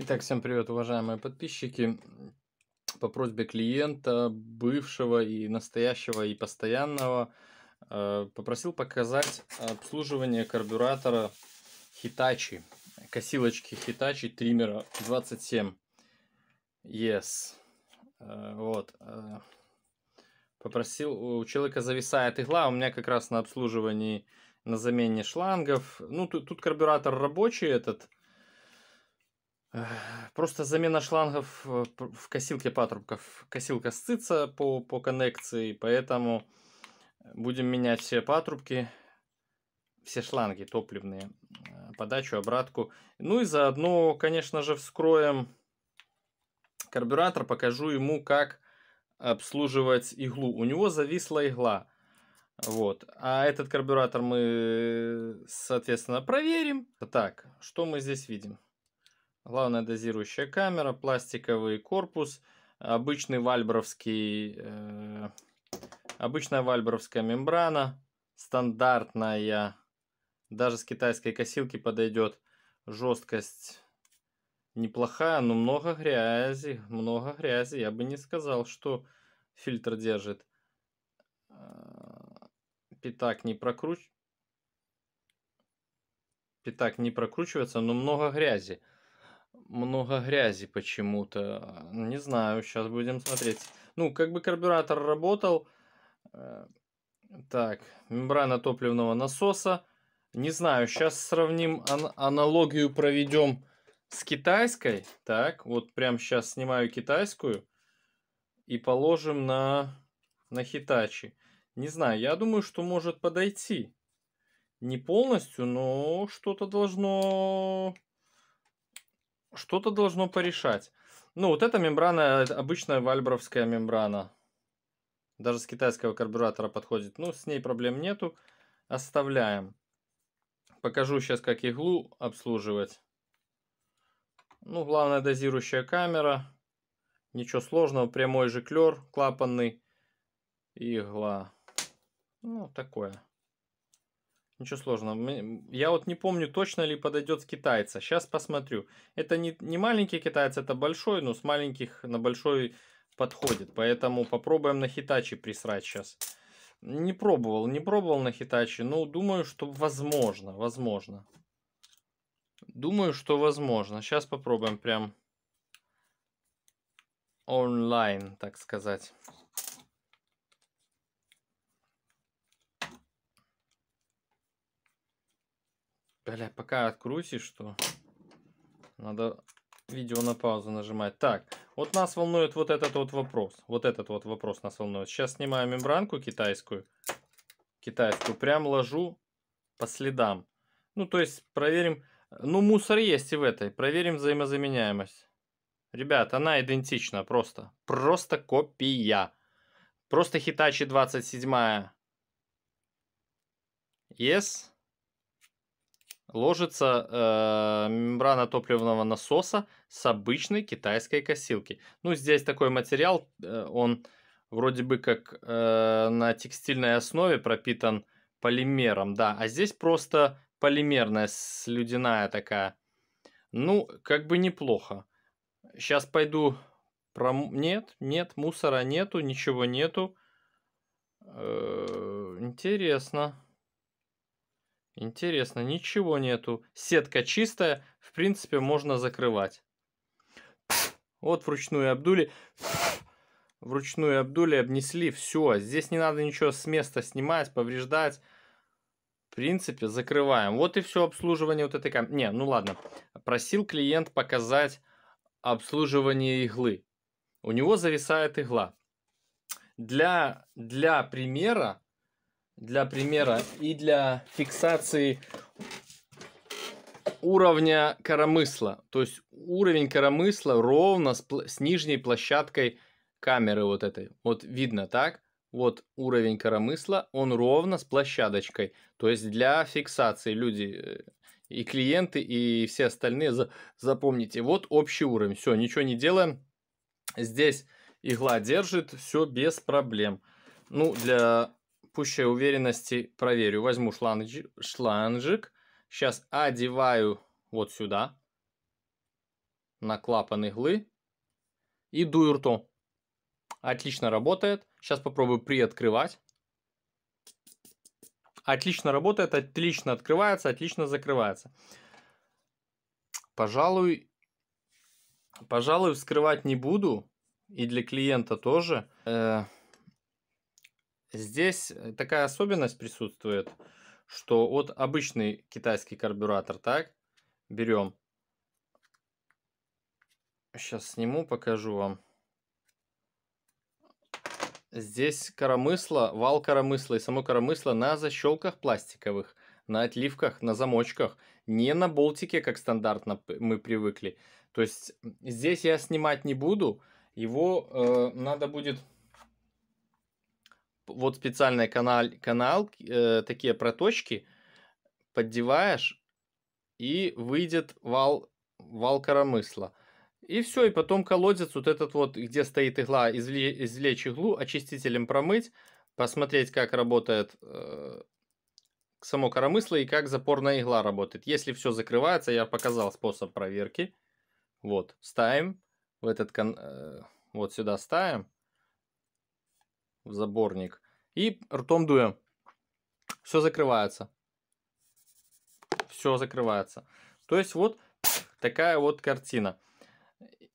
Итак, всем привет, уважаемые подписчики. По просьбе клиента, бывшего и настоящего, и постоянного, э, попросил показать обслуживание карбюратора Hitachi, косилочки Hitachi триммера 27. Yes. Вот. Э, попросил, у человека зависает игла, у меня как раз на обслуживании, на замене шлангов. Ну, тут, тут карбюратор рабочий этот, Просто замена шлангов э, в косилке патрубков. Косилка сцится по, по коннекции, поэтому будем менять все патрубки, все шланги топливные, э, подачу, обратку. Ну и заодно, конечно же, вскроем карбюратор, покажу ему, как обслуживать иглу. У него зависла игла. Вот. А этот карбюратор мы, соответственно, проверим. Так, что мы здесь видим? главная дозирующая камера, пластиковый корпус, обычный вальбровский, э, обычная вальбровская мембрана, стандартная, даже с китайской косилки подойдет. Жесткость неплохая, но много грязи, много грязи. Я бы не сказал, что фильтр держит. Э, пятак не прокруч... Пятак не прокручивается, но много грязи много грязи почему-то. А, не знаю, сейчас будем смотреть. Ну, как бы карбюратор работал. Э, так, мембрана топливного насоса. Не знаю, сейчас сравним, ан аналогию проведем с китайской. Так, вот прям сейчас снимаю китайскую и положим на, на хитачи. Не знаю, я думаю, что может подойти. Не полностью, но что-то должно что-то должно порешать. Ну, вот эта мембрана, э, обычная вальбровская мембрана. Даже с китайского карбюратора подходит. Ну, с ней проблем нету. Оставляем. Покажу сейчас, как иглу обслуживать. Ну, главная дозирующая камера. Ничего сложного. Прямой жиклер, клапанный. Игла. Ну, такое. Ничего сложного. Я вот не помню, точно ли подойдет с китайца. Сейчас посмотрю. Это не, не маленький китаец, это большой, но с маленьких на большой подходит. Поэтому попробуем на хитачи присрать сейчас. Не пробовал, не пробовал на хитачи, но ну, думаю, что возможно, возможно. Думаю, что возможно. Сейчас попробуем прям онлайн, так сказать. Бля, пока открутишь, что надо видео на паузу нажимать. Так, вот нас волнует вот этот вот вопрос. Вот этот вот вопрос нас волнует. Сейчас снимаю мембранку китайскую. Китайскую. Прям ложу по следам. Ну, то есть проверим... Ну, мусор есть и в этой. Проверим взаимозаменяемость. Ребят, она идентична просто. Просто копия. Просто Hitachi 27. Yes ложится э, мембрана топливного насоса с обычной китайской косилки. Ну, здесь такой материал, э, он вроде бы как э, на текстильной основе пропитан полимером, да, а здесь просто полимерная слюдяная такая. Ну, как бы неплохо. Сейчас пойду про... Нет, нет, мусора нету, ничего нету. Э, интересно. Интересно. Интересно, ничего нету. Сетка чистая, в принципе, можно закрывать. Вот вручную обдули. Вручную обдули, обнесли, все. Здесь не надо ничего с места снимать, повреждать. В принципе, закрываем. Вот и все обслуживание вот этой камеры. Не, ну ладно. Просил клиент показать обслуживание иглы. У него зависает игла. Для, для примера для примера и для фиксации уровня коромысла. То есть уровень коромысла ровно с, с нижней площадкой камеры вот этой. Вот видно, так? Вот уровень коромысла, он ровно с площадочкой. То есть для фиксации люди э, и клиенты, и все остальные за, запомните. Вот общий уровень. Все, ничего не делаем. Здесь игла держит, все без проблем. Ну, для пущей уверенности проверю. Возьму шланг, шланжик. Сейчас одеваю вот сюда. На клапан иглы. И дую ртом. Отлично работает. Сейчас попробую приоткрывать. Отлично работает, отлично открывается, отлично закрывается. Пожалуй, пожалуй, вскрывать не буду. И для клиента тоже. Э -э Здесь э, такая особенность присутствует, что вот обычный китайский карбюратор, так, берем. Сейчас сниму, покажу вам. Здесь коромысло, вал коромысла и само коромысло на защелках пластиковых, на отливках, на замочках, не на болтике, как стандартно мы привыкли. То есть здесь я снимать не буду, его э, надо будет вот специальный канал, канал э, такие проточки, поддеваешь, и выйдет вал, вал коромысла. И все, и потом колодец вот этот вот, где стоит игла, извле, извлечь иглу, очистителем промыть, посмотреть, как работает э, само коромысло и как запорная игла работает. Если все закрывается, я показал способ проверки. Вот, ставим в этот, кон... Э, вот сюда ставим в заборник. И ртом дуем. Все закрывается. Все закрывается. То есть вот такая вот картина.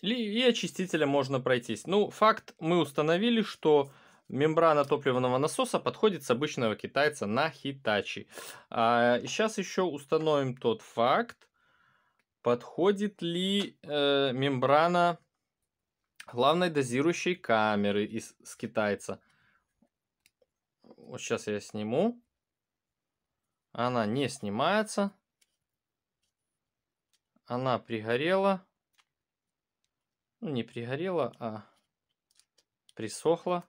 И очистителя можно пройтись. Ну, факт мы установили, что мембрана топливного насоса подходит с обычного китайца на хитачи А, сейчас еще установим тот факт, подходит ли э, мембрана главной дозирующей камеры из, с китайца. Вот сейчас я сниму. Она не снимается. Она пригорела. Ну, не пригорела, а присохла.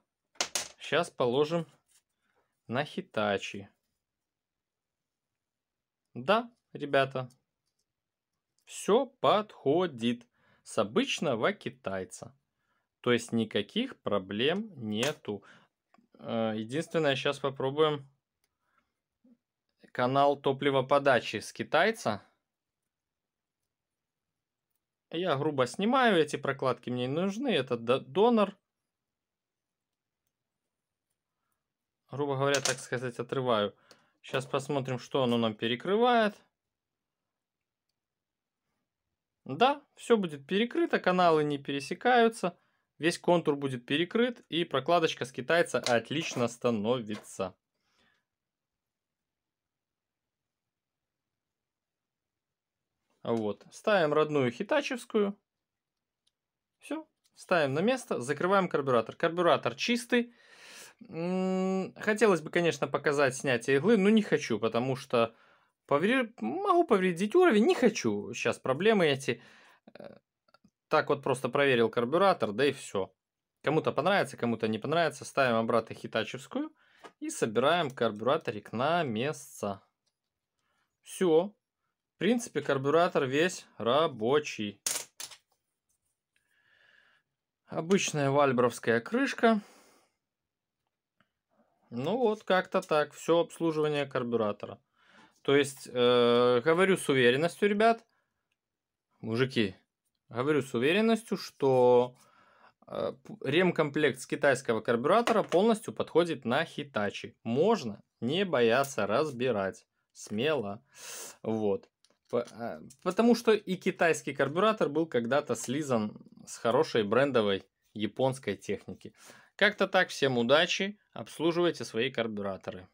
Сейчас положим на хитачи. Да, ребята, все подходит с обычного китайца. То есть никаких проблем нету. Э, единственное, сейчас попробуем канал топливоподачи с китайца. Я грубо снимаю, эти прокладки мне не нужны, это донор. Грубо говоря, так сказать, отрываю. Сейчас посмотрим, что оно нам перекрывает. Да, все будет перекрыто, каналы не пересекаются. Весь контур будет перекрыт и прокладочка с Китайца отлично становится. Вот. Ставим родную хитачевскую. Все. Ставим на место. Закрываем карбюратор. Карбюратор чистый. Хотелось бы, конечно, показать снятие иглы, но не хочу, потому что повред... могу повредить уровень. Не хочу. Сейчас проблемы эти э, так вот просто проверил карбюратор, да и все. Кому-то понравится, кому-то не понравится. Ставим обратно хитачевскую и собираем карбюраторик на место. Все. В принципе, карбюратор весь рабочий. Обычная вальбровская крышка. Ну вот, как-то так. Все обслуживание карбюратора. То есть, э, говорю с уверенностью, ребят, мужики, говорю с уверенностью, что э, ремкомплект с китайского карбюратора полностью подходит на Хитачи. Можно не бояться разбирать. Смело. Вот. Э, потому что и китайский карбюратор был когда-то слизан с хорошей брендовой японской техники. Как-то так, всем удачи, обслуживайте свои карбюраторы.